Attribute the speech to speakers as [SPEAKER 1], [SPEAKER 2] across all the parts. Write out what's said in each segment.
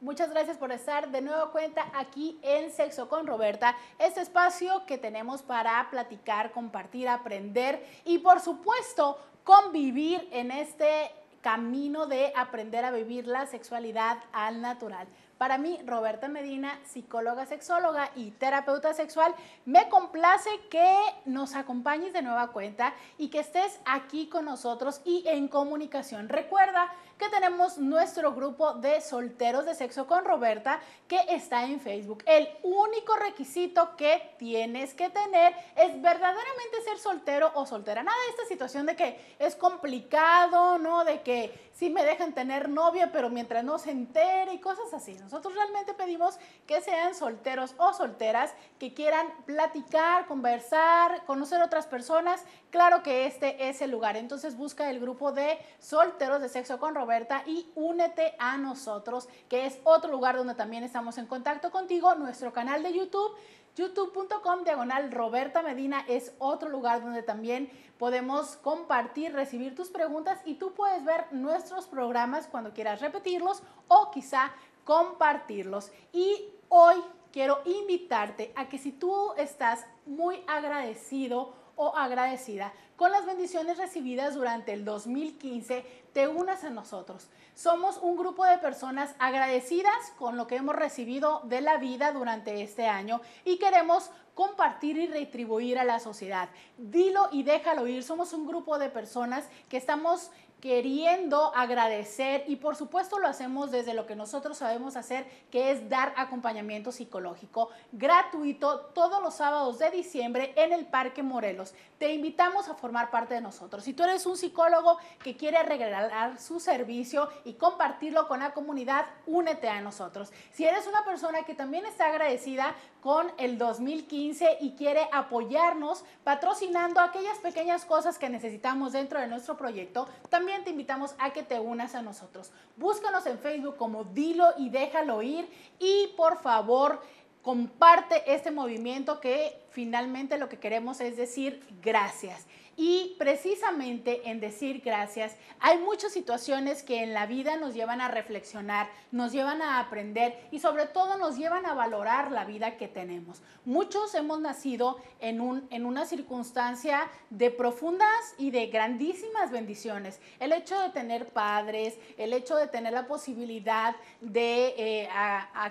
[SPEAKER 1] Muchas gracias por estar de nuevo cuenta aquí en Sexo con Roberta, este espacio que tenemos para platicar, compartir, aprender y por supuesto convivir en este camino de aprender a vivir la sexualidad al natural. Para mí, Roberta Medina, psicóloga sexóloga y terapeuta sexual, me complace que nos acompañes de nueva cuenta y que estés aquí con nosotros y en comunicación. Recuerda que tenemos nuestro grupo de solteros de sexo con Roberta que está en Facebook. El único requisito que tienes que tener es verdaderamente ser soltero o soltera. Nada de esta situación de que es complicado, ¿no? De que sí me dejan tener novia, pero mientras no se entere y cosas así. Nosotros realmente pedimos que sean solteros o solteras, que quieran platicar, conversar, conocer otras personas. Claro que este es el lugar. Entonces busca el grupo de solteros de sexo con Roberta y únete a nosotros, que es otro lugar donde también estamos en contacto contigo, nuestro canal de YouTube. YouTube.com diagonal Roberta Medina es otro lugar donde también podemos compartir, recibir tus preguntas y tú puedes ver nuestros programas cuando quieras repetirlos o quizá compartirlos. Y hoy quiero invitarte a que si tú estás muy agradecido o agradecida con las bendiciones recibidas durante el 2015, unas a nosotros. Somos un grupo de personas agradecidas con lo que hemos recibido de la vida durante este año y queremos compartir y retribuir a la sociedad. Dilo y déjalo ir. Somos un grupo de personas que estamos queriendo agradecer y por supuesto lo hacemos desde lo que nosotros sabemos hacer, que es dar acompañamiento psicológico gratuito todos los sábados de diciembre en el Parque Morelos. Te invitamos a formar parte de nosotros. Si tú eres un psicólogo que quiere regalar su servicio y compartirlo con la comunidad, únete a nosotros. Si eres una persona que también está agradecida con el 2015 y quiere apoyarnos patrocinando aquellas pequeñas cosas que necesitamos dentro de nuestro proyecto, también te invitamos a que te unas a nosotros. Búscanos en Facebook como Dilo y Déjalo Ir y por favor comparte este movimiento que finalmente lo que queremos es decir gracias. Y precisamente en decir gracias hay muchas situaciones que en la vida nos llevan a reflexionar, nos llevan a aprender y sobre todo nos llevan a valorar la vida que tenemos. Muchos hemos nacido en, un, en una circunstancia de profundas y de grandísimas bendiciones. El hecho de tener padres, el hecho de tener la posibilidad de eh, a,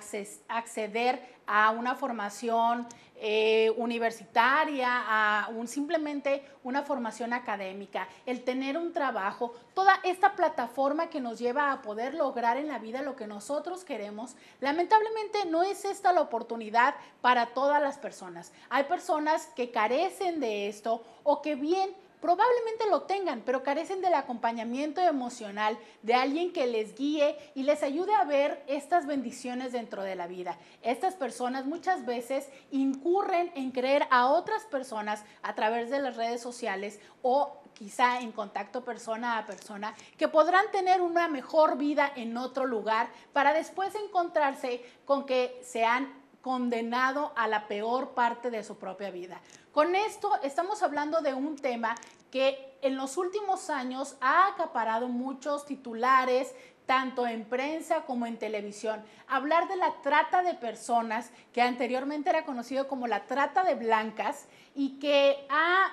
[SPEAKER 1] acceder a una formación eh, universitaria, a un, simplemente una formación académica, el tener un trabajo, toda esta plataforma que nos lleva a poder lograr en la vida lo que nosotros queremos, lamentablemente no es esta la oportunidad para todas las personas. Hay personas que carecen de esto o que bien probablemente lo tengan, pero carecen del acompañamiento emocional de alguien que les guíe y les ayude a ver estas bendiciones dentro de la vida. Estas personas muchas veces incurren en creer a otras personas a través de las redes sociales o quizá en contacto persona a persona, que podrán tener una mejor vida en otro lugar para después encontrarse con que se han condenado a la peor parte de su propia vida. Con esto estamos hablando de un tema que en los últimos años ha acaparado muchos titulares, tanto en prensa como en televisión. Hablar de la trata de personas, que anteriormente era conocido como la trata de blancas, y que ha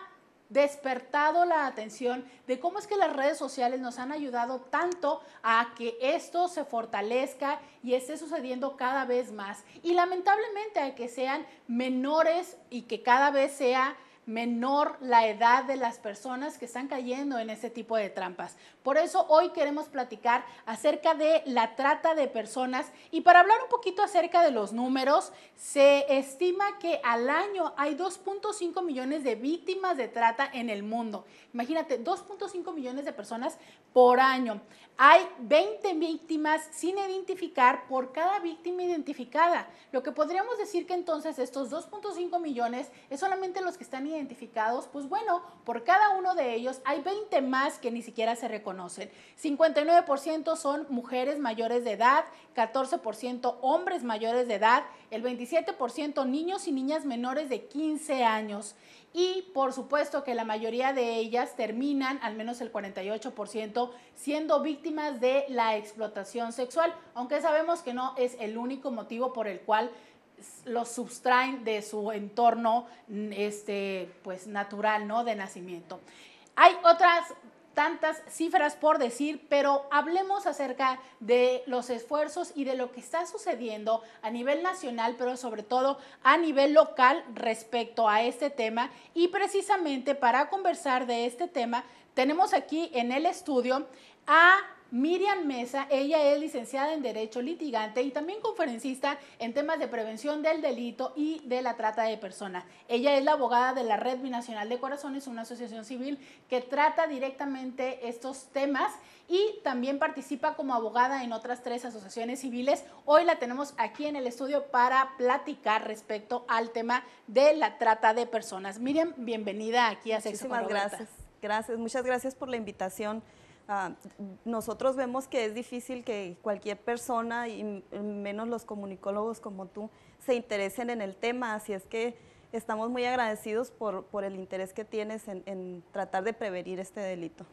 [SPEAKER 1] despertado la atención de cómo es que las redes sociales nos han ayudado tanto a que esto se fortalezca y esté sucediendo cada vez más. Y lamentablemente a que sean menores y que cada vez sea menor la edad de las personas que están cayendo en ese tipo de trampas. Por eso hoy queremos platicar acerca de la trata de personas y para hablar un poquito acerca de los números, se estima que al año hay 2.5 millones de víctimas de trata en el mundo. Imagínate, 2.5 millones de personas por año. Hay 20 víctimas sin identificar por cada víctima identificada. Lo que podríamos decir que entonces estos 2.5 millones es solamente los que están identificados. Pues bueno, por cada uno de ellos hay 20 más que ni siquiera se reconocen. 59% son mujeres mayores de edad, 14% hombres mayores de edad, el 27% niños y niñas menores de 15 años. Y por supuesto que la mayoría de ellas terminan, al menos el 48%, siendo víctimas de la explotación sexual, aunque sabemos que no es el único motivo por el cual los sustraen de su entorno este, pues, natural, ¿no? De nacimiento. Hay otras tantas cifras por decir, pero hablemos acerca de los esfuerzos y de lo que está sucediendo a nivel nacional, pero sobre todo a nivel local respecto a este tema. Y precisamente para conversar de este tema, tenemos aquí en el estudio a Miriam Mesa. Ella es licenciada en Derecho Litigante y también conferencista en temas de prevención del delito y de la trata de personas. Ella es la abogada de la Red Binacional de Corazones, una asociación civil que trata directamente estos temas y también participa como abogada en otras tres asociaciones civiles. Hoy la tenemos aquí en el estudio para platicar respecto al tema de la trata de
[SPEAKER 2] personas. Miriam, bienvenida aquí a Sexo Muchísimas gracias. Gracias, muchas gracias por la invitación. Ah, nosotros vemos que es difícil que cualquier persona, y menos los comunicólogos como tú, se interesen en el tema, así es que estamos muy agradecidos por, el interés que tienes en tratar de prevenir este delito.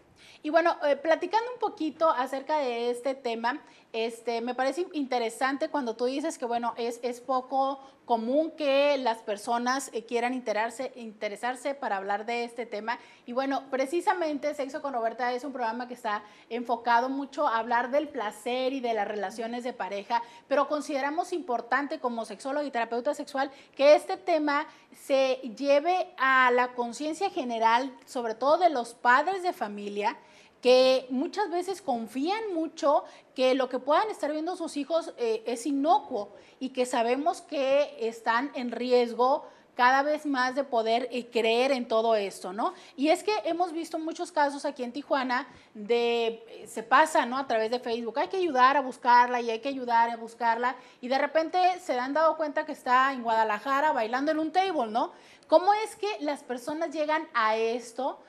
[SPEAKER 2] Y bueno,
[SPEAKER 1] eh, platicando un poquito acerca de este tema, este, me parece interesante cuando tú dices que, bueno, es, poco común que las personas eh, quieran interesarse, interesarse para hablar de este tema. Y bueno, precisamente Sexo con Roberta es un programa que está enfocado mucho a hablar del placer y de las relaciones de pareja, pero consideramos importante como sexólogo y terapeuta sexual que este tema se lleve a la conciencia general, sobre todo de los padres de familia que muchas veces confían mucho que lo que puedan estar viendo sus hijos eh, es inocuo y que sabemos que están en riesgo cada vez más de poder eh, creer en todo esto, ¿no? Y es que hemos visto muchos casos aquí en Tijuana de, eh, se pasa, ¿no? A través de Facebook, hay que ayudar a buscarla y hay que ayudar a buscarla y de repente se han dado cuenta que está en Guadalajara bailando en un table, ¿no? ¿Cómo es que las personas llegan a esto?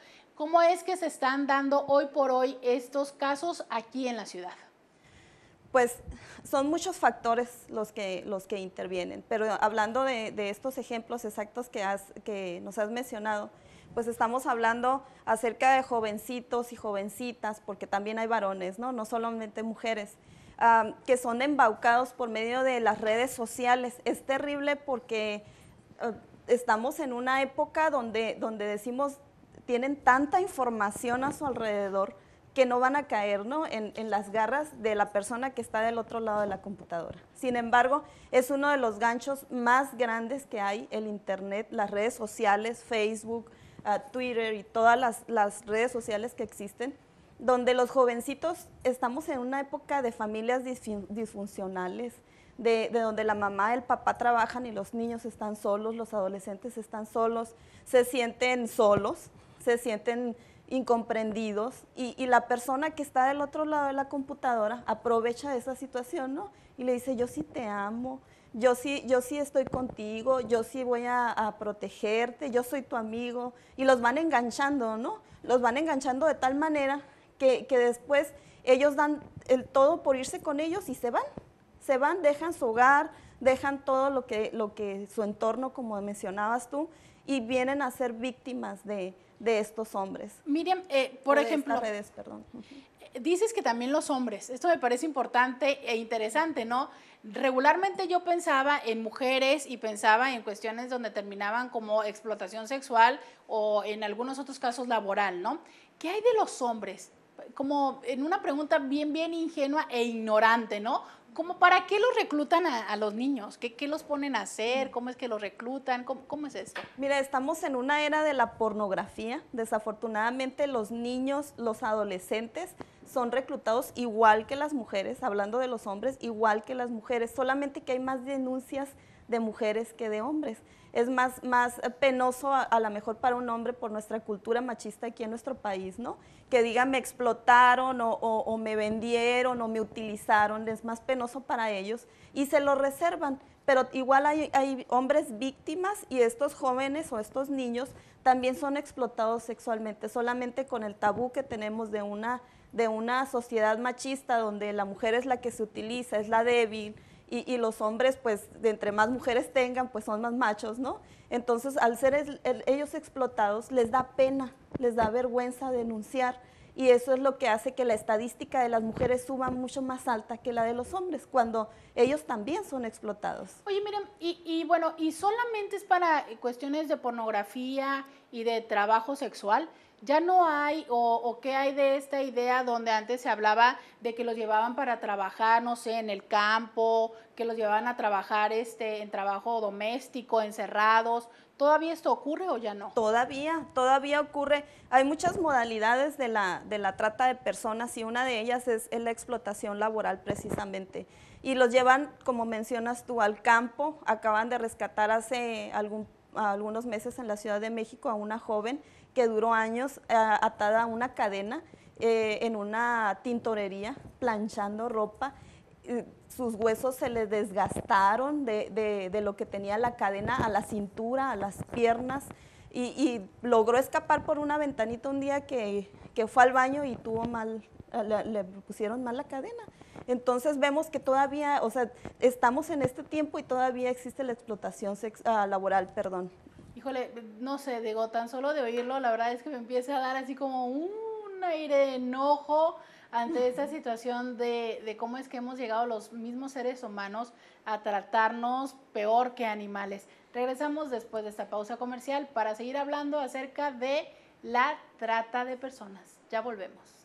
[SPEAKER 1] ¿Cómo es que se están dando hoy por
[SPEAKER 2] hoy estos casos aquí en la ciudad? Pues son muchos factores los que, los que intervienen, pero hablando de, estos ejemplos exactos que, que nos has mencionado, pues estamos hablando acerca de jovencitos y jovencitas, porque también hay varones, ¿no? No solamente mujeres, que son embaucados por medio de las redes sociales. Es terrible porque eh, estamos en una época donde, donde decimos tienen tanta información a su alrededor que no van a caer ¿no? En, las garras de la persona que está del otro lado de la computadora. Sin embargo, es uno de los ganchos más grandes que hay, el Internet, las redes sociales, Facebook, ah, Twitter y todas las, redes sociales que existen, donde los jovencitos estamos en una época de familias disfuncionales, de, de, donde la mamá, el papá trabajan y los niños están solos, los adolescentes están solos, se sienten solos se sienten incomprendidos y, la persona que está del otro lado de la computadora aprovecha esa situación, ¿no? Y le dice, yo sí te amo, yo sí, yo sí estoy contigo, yo sí voy a, protegerte, yo soy tu amigo. Y los van enganchando, ¿no? Los van enganchando de tal manera que, que después ellos dan el todo por irse con ellos y se van. Se van, dejan su hogar, dejan todo lo que, lo que su entorno, como mencionabas tú, y vienen a ser víctimas de, de estos hombres.
[SPEAKER 1] Miriam, eh, por ejemplo, redes, perdón. Eh, dices que también los hombres, esto me parece importante e interesante, ¿no? Regularmente yo pensaba en mujeres y pensaba en cuestiones donde terminaban como explotación sexual o en algunos otros casos laboral, ¿no? ¿Qué hay de los hombres? Como en una pregunta bien, bien ingenua e ignorante, ¿no? ¿Como para qué los reclutan
[SPEAKER 2] a, los niños? ¿Qué, los ponen a hacer? ¿Cómo es que los reclutan? ¿Cómo, ¿Cómo, es eso? Mira, estamos en una era de la pornografía. Desafortunadamente los niños, los adolescentes son reclutados igual que las mujeres, hablando de los hombres, igual que las mujeres, solamente que hay más denuncias de mujeres que de hombres es más, penoso a, lo mejor para un hombre por nuestra cultura machista aquí en nuestro país, ¿no? Que diga me explotaron o, me vendieron o me utilizaron, es más penoso para ellos y se lo reservan pero igual hay, hombres víctimas y estos jóvenes o estos niños también son explotados sexualmente, solamente con el tabú que tenemos de una, de una sociedad machista donde la mujer es la que se utiliza, es la débil, y, los hombres, pues, de entre más mujeres tengan, pues son más machos, ¿no? Entonces, al ser ellos explotados, les da pena, les da vergüenza denunciar y eso es lo que hace que la estadística de las mujeres suba mucho más alta que la de los hombres, cuando ellos también son explotados.
[SPEAKER 1] Oye, miren, y bueno, ¿y solamente es para cuestiones de pornografía y de trabajo sexual? ya no hay o, qué hay de esta idea donde antes se hablaba de que los llevaban para trabajar, no sé, en el campo, que los llevaban a trabajar este, en trabajo doméstico, encerrados. ¿Todavía esto ocurre
[SPEAKER 2] o ya no? Todavía, todavía ocurre. Hay muchas modalidades de la, de la trata de personas y una de ellas es, la explotación laboral precisamente. Y los llevan, como mencionas tú, al campo. Acaban de rescatar hace algún algunos meses en la Ciudad de México a una joven que duró años eh, atada a una cadena eh, en una tintorería, planchando ropa. Eh, sus huesos se le desgastaron de, lo que tenía la cadena a la cintura, a las piernas. Y, logró escapar por una ventanita un día que, que, fue al baño y tuvo mal, le pusieron mal la cadena. Entonces vemos que todavía, o sea, estamos en este tiempo y todavía existe la explotación ah, laboral, perdón. Híjole,
[SPEAKER 1] no sé, digo, tan solo de oírlo, la verdad es que me empieza a dar así como un aire de enojo ante esta situación de, cómo es que hemos llegado los mismos seres humanos a tratarnos peor que animales. Regresamos después de esta pausa comercial para seguir hablando acerca de la trata de personas. Ya volvemos.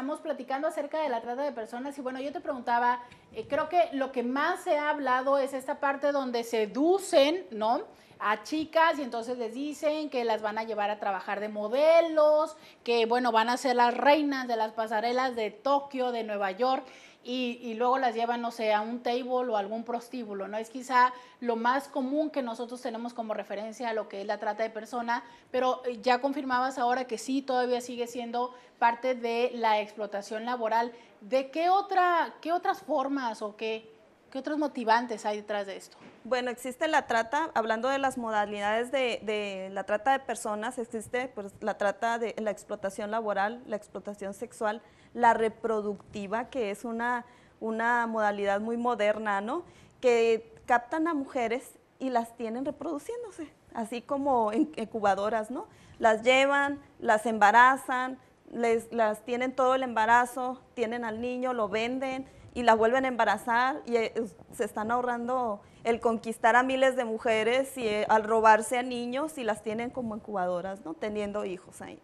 [SPEAKER 1] estamos platicando acerca de la trata de personas y bueno, yo te preguntaba, eh, creo que lo que más se ha hablado es esta parte donde seducen, ¿no? a chicas y entonces les dicen que las van a llevar a trabajar de modelos, que bueno, van a ser las reinas de las pasarelas de Tokio, de Nueva York y, luego las llevan, no sé, a un table o algún prostíbulo, ¿no? Es quizá lo más común que nosotros tenemos como referencia a lo que es la trata de persona, pero eh, ya confirmabas ahora que sí, todavía sigue siendo parte de la explotación laboral. ¿De qué, otra, qué otras formas o qué, qué otros motivantes hay detrás de esto?
[SPEAKER 2] Bueno, existe la trata, hablando de las modalidades de, la trata de personas, existe pues, la trata de la explotación laboral, la explotación sexual, la reproductiva, que es una, modalidad muy moderna, ¿no? Que captan a mujeres y las tienen reproduciéndose, así como incubadoras, ¿no? Las llevan, las embarazan, les, las tienen todo el embarazo, tienen al niño, lo venden y la vuelven a embarazar y eh, se están ahorrando el conquistar a miles de mujeres y eh, al robarse a niños y las tienen como incubadoras, ¿no? Teniendo hijos ahí.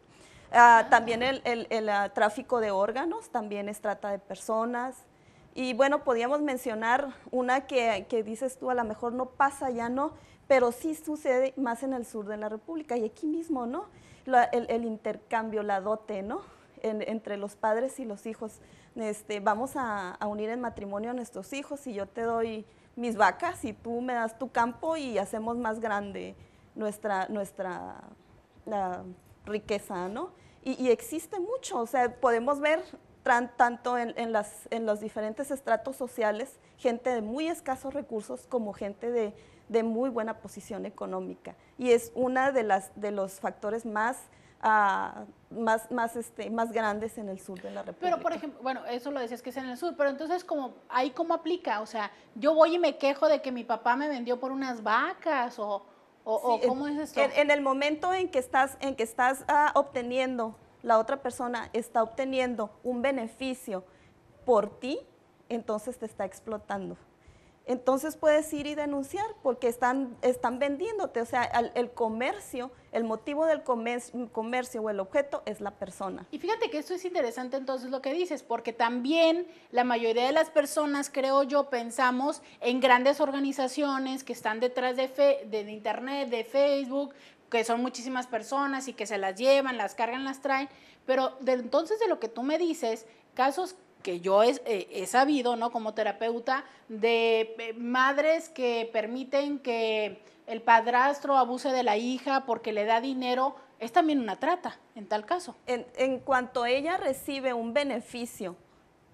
[SPEAKER 2] Ah, ah. también el, ah, tráfico de órganos, también es trata de personas. Y bueno, podíamos mencionar una que, dices tú, a lo mejor no pasa ya, ¿no? Pero sí sucede más en el sur de la República y aquí mismo, ¿no? el, intercambio, la dote, ¿no? entre los padres y los hijos. Este, vamos a, a unir en matrimonio a nuestros hijos y yo te doy mis vacas y tú me das tu campo y hacemos más grande nuestra, nuestra riqueza, ¿no? Y, existe mucho, o sea, podemos ver tanto en, los diferentes estratos sociales gente de muy escasos recursos como gente de, de muy buena posición económica. Y es uno de, las, de los factores más más, más, este, más grandes en el sur de la República. Pero, por ejemplo, bueno, eso lo decías que es en el sur, pero entonces, como ¿ahí cómo aplica? O sea, yo voy y me quejo de que mi papá me vendió por unas vacas o, o cómo es esto. En, el momento en que estás, en que estás ah, obteniendo, la otra persona está obteniendo un beneficio por ti, entonces te está explotando entonces puedes ir y denunciar porque están, están vendiéndote. O sea, el comercio, el motivo del comercio, o el objeto es la persona. Y fíjate que esto
[SPEAKER 1] es interesante entonces lo que dices, porque también la mayoría de las personas, creo yo, pensamos en grandes organizaciones que están detrás de, Internet, de Facebook, que son muchísimas personas y que se las llevan, las cargan, las traen. Pero entonces de lo que tú me dices, casos que yo eh, he, sabido, ¿no? Como terapeuta, de eh, madres que permiten que el padrastro abuse de la
[SPEAKER 2] hija porque le da dinero, es también una trata, en tal caso. En, cuanto ella recibe un beneficio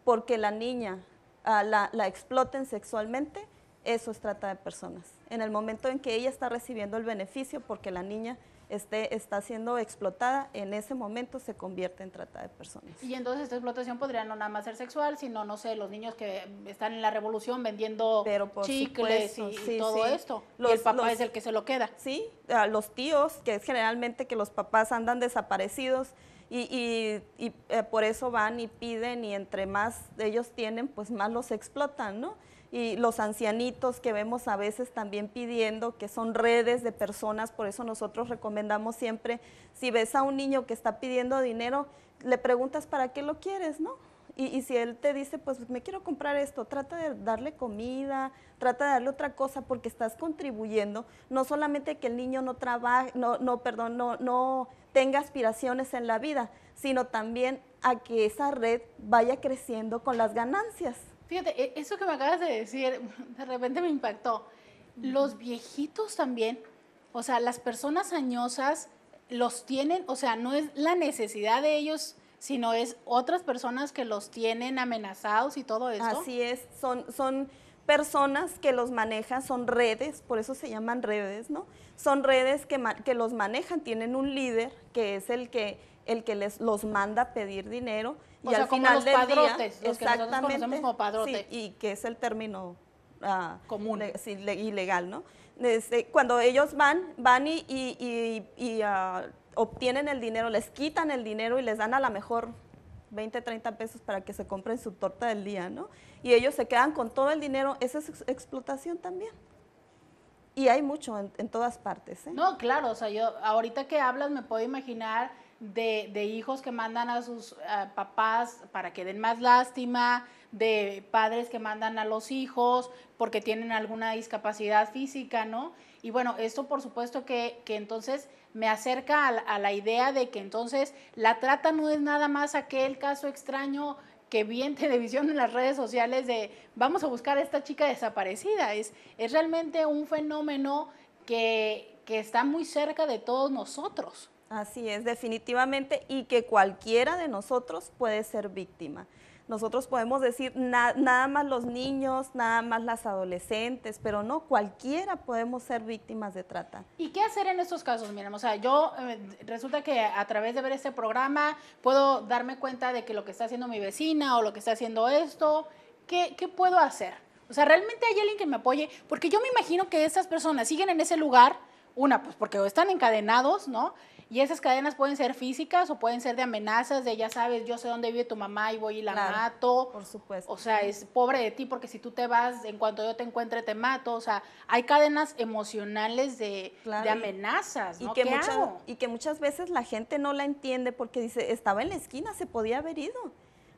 [SPEAKER 2] porque la niña ah, la, la exploten sexualmente, eso es trata de personas. En el momento en que ella está recibiendo el beneficio porque la niña está siendo explotada, en ese momento se convierte en trata de personas.
[SPEAKER 1] Y entonces esta explotación podría no nada más ser sexual, sino, no sé, los niños que están en la revolución
[SPEAKER 2] vendiendo chicles y, todo esto. y el papá es el que se lo queda. Sí, los tíos, que es generalmente que los papás andan desaparecidos y, y, eh, por eso van y piden y entre más ellos tienen, pues más los explotan, ¿no? y los ancianitos que vemos a veces también pidiendo, que son redes de personas, por eso nosotros recomendamos siempre, si ves a un niño que está pidiendo dinero, le preguntas para qué lo quieres, ¿no? Y, si él te dice, pues me quiero comprar esto, trata de darle comida, trata de darle otra cosa, porque estás contribuyendo, no solamente que el niño no trabaje, no, no, perdón, no, no tenga aspiraciones en la vida, sino también a que esa red vaya creciendo con las ganancias. Fíjate, e, eso que me acabas de decir,
[SPEAKER 1] de repente me impactó. Los viejitos también, o sea, las personas añosas los tienen, o sea, no es la necesidad de ellos, sino
[SPEAKER 2] es otras personas que los tienen amenazados y todo eso. Así es, son, personas que los manejan, son redes, por eso se llaman redes, ¿no? Son redes que, los manejan, tienen un líder que es el que, el que les, los manda a pedir dinero y o como los padrotes, los que conocemos como Sí, y que es el término ah, común, ilegal, ¿no? Este, cuando ellos van, van y, y, ah, obtienen el dinero, les quitan el dinero y les dan a la mejor 20, 30 pesos para que se compren su torta del día, ¿no? Y ellos se quedan con todo el dinero, esa es explotación también. Y hay mucho en, en todas partes. ¿eh? No, claro,
[SPEAKER 1] o sea, yo ahorita que hablas me puedo imaginar de, hijos que mandan a sus papás para que den más lástima, de padres que mandan a los hijos porque tienen alguna discapacidad física, ¿no? Y bueno, esto por supuesto que, entonces me acerca a la, idea de que entonces la trata no es nada más aquel caso extraño que vi en televisión, en las redes sociales de vamos a buscar a esta chica desaparecida. Es, realmente un fenómeno que, que está muy
[SPEAKER 2] cerca de todos nosotros. Así es, definitivamente, y que cualquiera de nosotros puede ser víctima. Nosotros podemos decir nada más los niños, nada más las adolescentes, pero no, cualquiera podemos ser víctimas de trata. ¿Y qué hacer en estos
[SPEAKER 1] casos? Miren, o sea, yo eh, resulta que a través de ver este programa puedo darme cuenta de que lo que está haciendo mi vecina o lo que está haciendo esto, ¿qué, qué puedo hacer? O sea, realmente hay alguien que me apoye, porque yo me imagino que estas personas siguen en ese lugar, una, pues porque están encadenados, ¿no? Y esas cadenas pueden ser físicas o pueden ser de amenazas, de ya sabes, yo sé dónde vive tu mamá y voy y la mato. Por supuesto. O sea, es pobre de ti porque si tú te vas, en cuanto yo te encuentre, te mato. O sea, hay cadenas emocionales de, amenazas.
[SPEAKER 2] Y, que muchas, y que muchas veces la gente no la entiende porque dice, estaba en la esquina, se podía haber ido.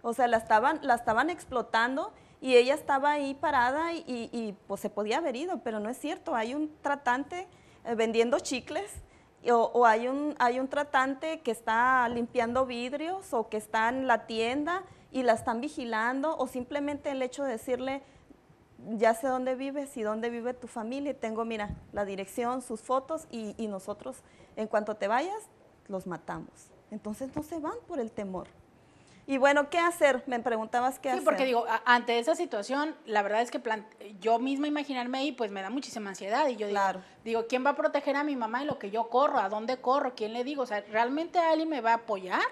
[SPEAKER 2] O sea, la estaban, la estaban explotando y ella estaba ahí parada y, pues se podía haber ido, pero no es cierto. Hay un tratante eh, vendiendo chicles o, hay, un, hay un tratante que está limpiando vidrios o que está en la tienda y la están vigilando o simplemente el hecho de decirle, ya sé dónde vives y dónde vive tu familia, tengo, mira, la dirección, sus fotos y nosotros, en cuanto te vayas, los matamos. Entonces no se van por el temor. Y bueno, ¿qué hacer? Me preguntabas qué hacer. Sí, porque digo, ante esa situación, la verdad es que
[SPEAKER 1] yo misma imaginarme ahí, pues me da muchísima ansiedad. Y yo digo, digo, ¿quién va a proteger a mi mamá de lo que yo
[SPEAKER 2] corro? ¿A dónde corro? ¿Quién le digo? O sea, ¿realmente alguien me va a apoyar?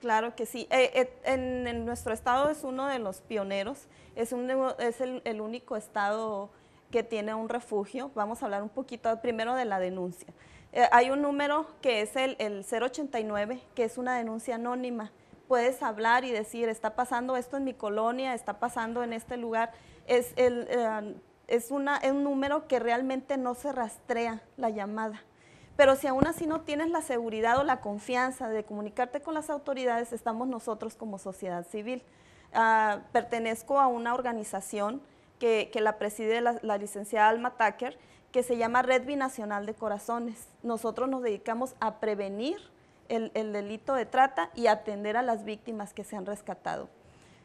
[SPEAKER 2] Claro que sí. Eh, eh, en, nuestro estado es uno de los pioneros, es, un, es el, único estado que tiene un refugio. Vamos a hablar un poquito primero de la denuncia. Eh, hay un número que es el, el 089, que es una denuncia anónima puedes hablar y decir, está pasando esto en mi colonia, está pasando en este lugar. Es, el, eh, es, una, es un número que realmente no se rastrea la llamada. Pero si aún así no tienes la seguridad o la confianza de comunicarte con las autoridades, estamos nosotros como sociedad civil. Ah, pertenezco a una organización que, que la preside la, la, licenciada Alma Tucker, que se llama Red Binacional de Corazones. Nosotros nos dedicamos a prevenir el, delito de trata y atender a las víctimas que se han rescatado.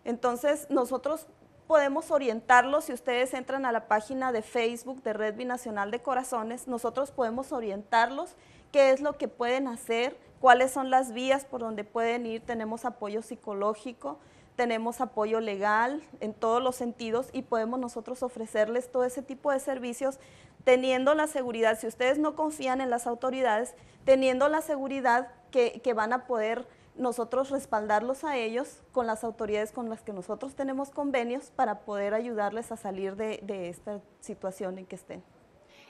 [SPEAKER 2] Entonces, nosotros podemos orientarlos, si ustedes entran a la página de Facebook de Red Binacional de Corazones, nosotros podemos orientarlos qué es lo que pueden hacer, cuáles son las vías por donde pueden ir, tenemos apoyo psicológico, tenemos apoyo legal en todos los sentidos y podemos nosotros ofrecerles todo ese tipo de servicios teniendo la seguridad, si ustedes no confían en las autoridades, teniendo la seguridad que, van a poder nosotros respaldarlos a ellos con las autoridades con las que nosotros tenemos convenios para poder ayudarles a salir de, esta situación en que estén.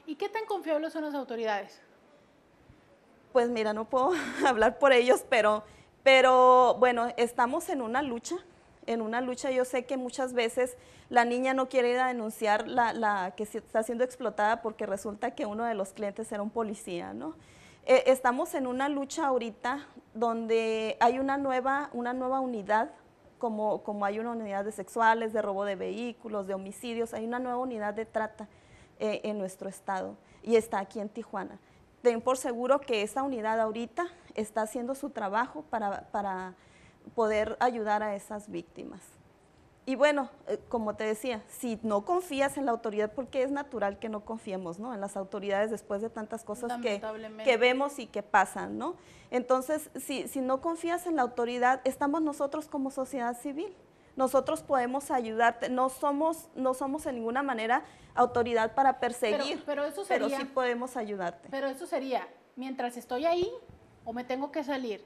[SPEAKER 2] ¿Y qué tan confiables son las autoridades? Pues mira, no puedo hablar por ellos, pero, pero bueno, estamos en una lucha, en una lucha yo sé que muchas veces la niña no quiere ir a denunciar la, la que está siendo explotada porque resulta que uno de los clientes era un policía, ¿no? Eh, estamos en una lucha ahorita donde hay una nueva, una nueva unidad, como, hay una unidad de sexuales, de robo de vehículos, de homicidios, hay una nueva unidad de trata eh, en nuestro estado y está aquí en Tijuana. Ten por seguro que esa unidad ahorita está haciendo su trabajo para poder ayudar a esas víctimas. Y bueno, eh, como te decía, si no confías en la autoridad, porque es natural que no confiemos ¿no? en las autoridades después de tantas cosas que, que, vemos y que pasan, ¿no? Entonces, si, si no confías en la autoridad, estamos nosotros como sociedad civil. Nosotros podemos ayudarte, no somos, no somos en ninguna manera autoridad para perseguir, pero, pero eso sería, pero sí podemos ayudarte.
[SPEAKER 1] Pero eso sería, mientras estoy ahí o me tengo que salir,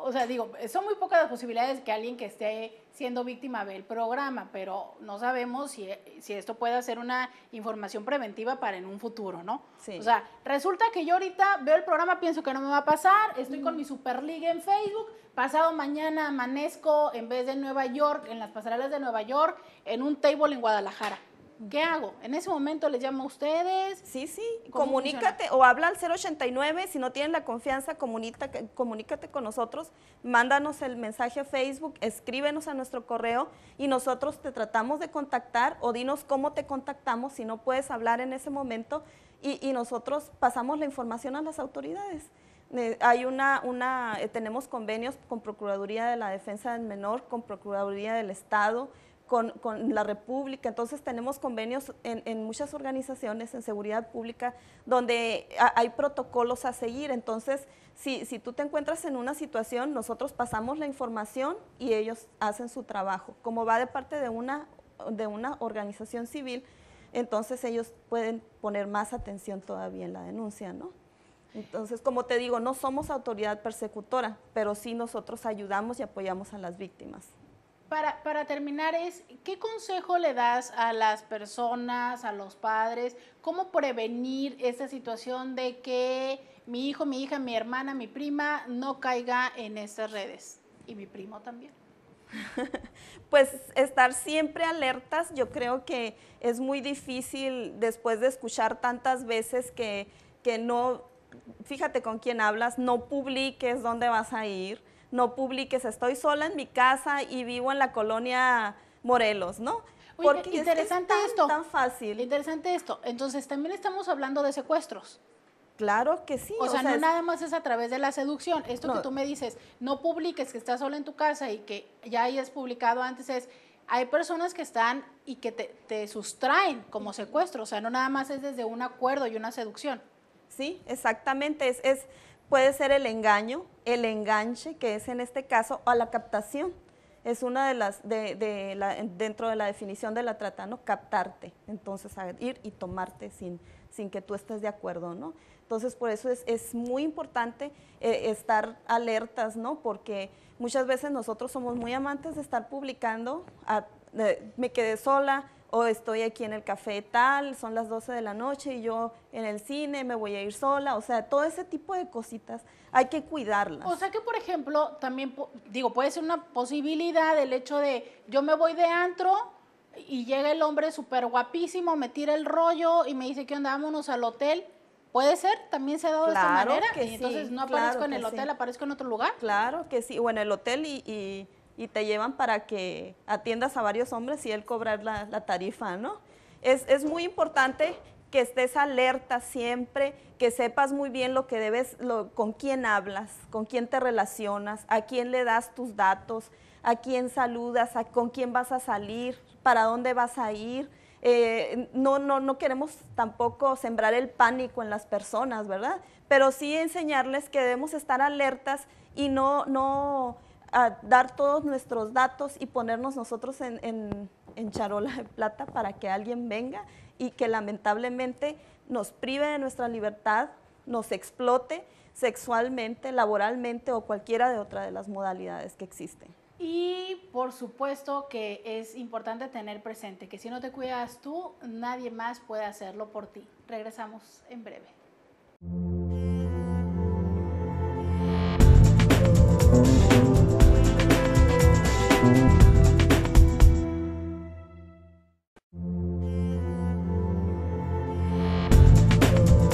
[SPEAKER 1] o sea, digo, son muy pocas las posibilidades que alguien que esté siendo víctima ve el programa, pero no sabemos si, esto puede ser una información preventiva para en un futuro, ¿no? Sí. O sea, resulta que yo ahorita veo el programa, pienso que no me va a pasar, estoy con mm. mi Superliga en Facebook, pasado mañana amanezco en vez de Nueva York, en las pasarelas de Nueva York, en un table en Guadalajara.
[SPEAKER 2] ¿Qué hago? En ese momento les llamo a ustedes. Sí, sí, comunícate o habla al 089, si no tienen la confianza, comunícate, comunícate con nosotros, mándanos el mensaje a Facebook, escríbenos a nuestro correo y nosotros te tratamos de contactar o dinos cómo te contactamos si no puedes hablar en ese momento y, nosotros pasamos la información a las autoridades. Eh, hay una, una eh, tenemos convenios con Procuraduría de la Defensa del Menor, con Procuraduría del Estado, con, la República. Entonces tenemos convenios en, muchas organizaciones en seguridad pública donde hay protocolos a seguir. Entonces, si, tú te encuentras en una situación, nosotros pasamos la información y ellos hacen su trabajo. Como va de parte de una, de una organización civil, entonces ellos pueden poner más atención todavía en la denuncia, ¿no? Entonces, como te digo, no somos autoridad persecutora, pero sí nosotros ayudamos y apoyamos a las víctimas.
[SPEAKER 1] Para, terminar, es ¿qué consejo le das a las personas, a los padres? ¿Cómo prevenir esta situación de que mi hijo, mi hija, mi hermana, mi prima no caiga en estas redes? Y mi primo también.
[SPEAKER 2] pues estar siempre alertas, yo creo que es muy difícil después de escuchar tantas veces que, que no, fíjate con quién hablas, no publiques dónde vas a ir no publiques, estoy sola en mi casa y vivo en la colonia Morelos, ¿no? Porque interesante es tan, esto.
[SPEAKER 1] tan fácil. Interesante esto. Entonces, también estamos hablando de secuestros. Claro que sí. O, sea, no nada más es a través de la seducción. Esto que tú me dices, no publiques que estás sola en tu casa y que ya hayas publicado antes es, hay personas que están y que te, te,
[SPEAKER 2] sustraen como secuestro. O sea, no nada más es desde un acuerdo y una seducción. Sí, exactamente. Es, es puede ser el engaño, el enganche, que es en este caso, a la captación. Es una de las, dentro de la definición de la trata, ¿no? Captarte, entonces a ir y tomarte sin, sin que tú estés de acuerdo, ¿no? Entonces, por eso es, muy importante eh, estar alertas, ¿no? Porque muchas veces nosotros somos muy amantes de estar publicando, me quedé sola, o estoy aquí en el café tal, son las 12 de la noche y yo en el cine me voy a ir sola, o sea, todo ese tipo de cositas hay que cuidarlas. O sea que, por ejemplo, también, digo, puede ser una
[SPEAKER 1] posibilidad el hecho de yo me voy de antro y llega el hombre súper guapísimo, me tira el rollo y me dice que andámonos al hotel. ¿Puede ser? ¿También se ha dado de esa manera? Que y entonces no aparezco en el hotel,
[SPEAKER 2] aparezco en otro lugar. Claro que sí, o en el hotel y y te llevan para que atiendas a varios hombres y él cobrar la, tarifa, ¿no? Es, es, muy importante que estés alerta siempre, que sepas muy bien lo que debes, lo, con quién hablas, con quién te relacionas, a quién le das tus datos, a quién saludas, a, con quién vas a salir, para dónde vas a ir. Eh, no, no, no queremos tampoco sembrar el pánico en las personas, ¿verdad? Pero sí enseñarles que debemos estar alertas y no, no a dar todos nuestros datos y ponernos nosotros en, en, charola de plata para que alguien venga y que lamentablemente nos prive de nuestra libertad, nos explote sexualmente, laboralmente o cualquiera de otra de las modalidades que existen.
[SPEAKER 1] Y por supuesto que es importante tener presente que si no te cuidas tú, nadie más puede hacerlo por ti. Regresamos en breve.